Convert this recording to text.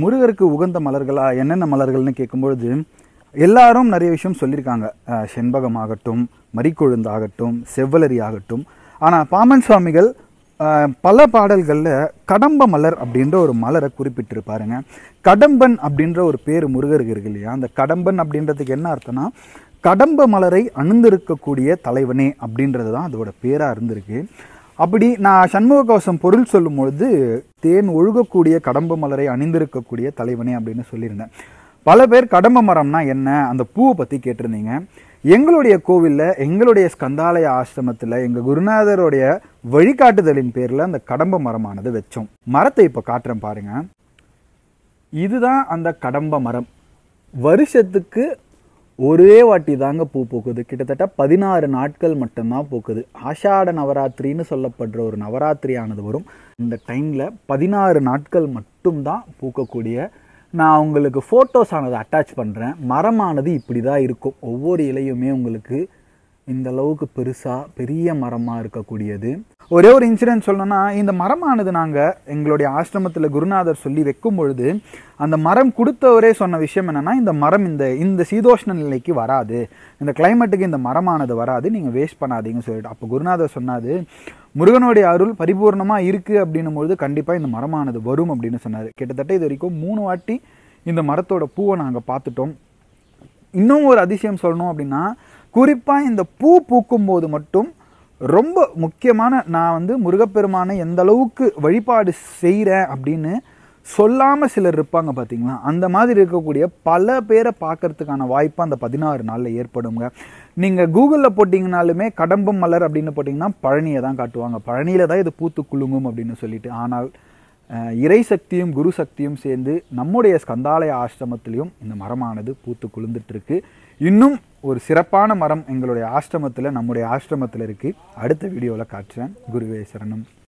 முருகருக்கு உகந்த மலர்களா என்னென்ன மலர்கள்னு கேட்கும்பொழுது எல்லாரும் நிறைய விஷயம் சொல்லியிருக்காங்க செண்பகம் ஆகட்டும் மறிக்கொழுந்தாகட்டும் செவ்வலரி ஆகட்டும் ஆனால் பாமன் சுவாமிகள் பல பாடல்களில் கடம்ப மலர் அப்படின்ற ஒரு மலரை குறிப்பிட்டிருப்பாருங்க கடம்பன் அப்படின்ற ஒரு பேர் முருகருக்கு இருக்கு இல்லையா அந்த கடம்பன் அப்படின்றதுக்கு என்ன அர்த்தம்னா கடம்ப மலரை அணிந்திருக்கக்கூடிய தலைவனே அப்படின்றது தான் அதோட பேராக இருந்திருக்கு அப்படி நான் சண்முக கவசம் பொருள் சொல்லும்பொழுது தேன் ஒழுகக்கூடிய கடம்பு மலரை அணிந்திருக்கக்கூடிய தலைவனே அப்படின்னு சொல்லியிருந்தேன் பல பேர் கடம்ப மரம்னா என்ன அந்த பூவை பற்றி கேட்டிருந்தீங்க எங்களுடைய கோவிலில் எங்களுடைய ஸ்கந்தாலய ஆசிரமத்தில் எங்கள் குருநாதருடைய வழிகாட்டுதலின் பேரில் அந்த கடம்ப மரமானது வச்சோம் மரத்தை இப்போ காட்டுறேன் பாருங்க இதுதான் அந்த கடம்ப மரம் வருஷத்துக்கு ஒரே வாட்டி தாங்க பூ பூக்குது கிட்டத்தட்ட பதினாறு நாட்கள் மட்டும்தான் பூக்குது ஆஷாட நவராத்திரின்னு சொல்லப்படுற ஒரு நவராத்திரியானது வரும் இந்த டைமில் பதினாறு நாட்கள் மட்டும்தான் பூக்கக்கூடிய நான் உங்களுக்கு ஃபோட்டோஸ் ஆனது அட்டாச் பண்ணுறேன் மரமானது இப்படி தான் இருக்கும் ஒவ்வொரு இலையுமே உங்களுக்கு இந்த அளவுக்கு பெருசாக பெரிய மரமாக இருக்கக்கூடியது ஒரே ஒரு இன்சிடென்ட் சொல்லணும்னா இந்த மரமானது நாங்கள் எங்களுடைய ஆசிரமத்தில் குருநாதர் சொல்லி வைக்கும் பொழுது அந்த மரம் கொடுத்தவரே சொன்ன விஷயம் என்னென்னா இந்த மரம் இந்த இந்த சீதோஷ்ண நிலைக்கு வராது இந்த கிளைமேட்டுக்கு இந்த மரமானது வராது நீங்கள் வேஸ்ட் பண்ணாதீங்கன்னு சொல்லிட்டு அப்போ குருநாதர் சொன்னாது முருகனுடைய அருள் பரிபூர்ணமாக இருக்குது அப்படின்னும் பொழுது கண்டிப்பாக இந்த மரமானது வரும் அப்படின்னு சொன்னார் கிட்டத்தட்ட இது வரைக்கும் மூணு வாட்டி இந்த மரத்தோட பூவை நாங்கள் பார்த்துட்டோம் இன்னும் ஒரு அதிசயம் சொல்லணும் அப்படின்னா குறிப்பாக இந்த பூ பூக்கும் போது மட்டும் ரொம்ப முக்கியமான நான் வந்து முருகப்பெருமானை எந்த அளவுக்கு வழிபாடு செய்கிறேன் அப்படின்னு சொல்லாமல் சிலர் இருப்பாங்க பார்த்தீங்களா அந்த மாதிரி இருக்கக்கூடிய பல பேரை பார்க்கறதுக்கான வாய்ப்பு அந்த பதினாறு நாளில் ஏற்படுங்க நீங்கள் கூகுளில் போட்டிங்கனாலுமே கடம்பம் மலர் அப்படின்னு போட்டிங்கன்னா பழனியை தான் காட்டுவாங்க பழனியில் தான் இது பூத்து குலுங்கும் அப்படின்னு சொல்லிட்டு ஆனால் இறை சக்தியும் குரு சக்தியும் சேர்ந்து நம்முடைய ஸ்கந்தாலய ஆசிரமத்திலையும் இந்த மரமானது பூத்து குளிர்ந்துட்டுருக்கு இன்னும் ஒரு சிறப்பான மரம் எங்களுடைய ஆசிரமத்தில் நம்முடைய ஆசிரமத்தில் இருக்குது அடுத்த வீடியோவில் காட்டுறேன் குருவே சரணம்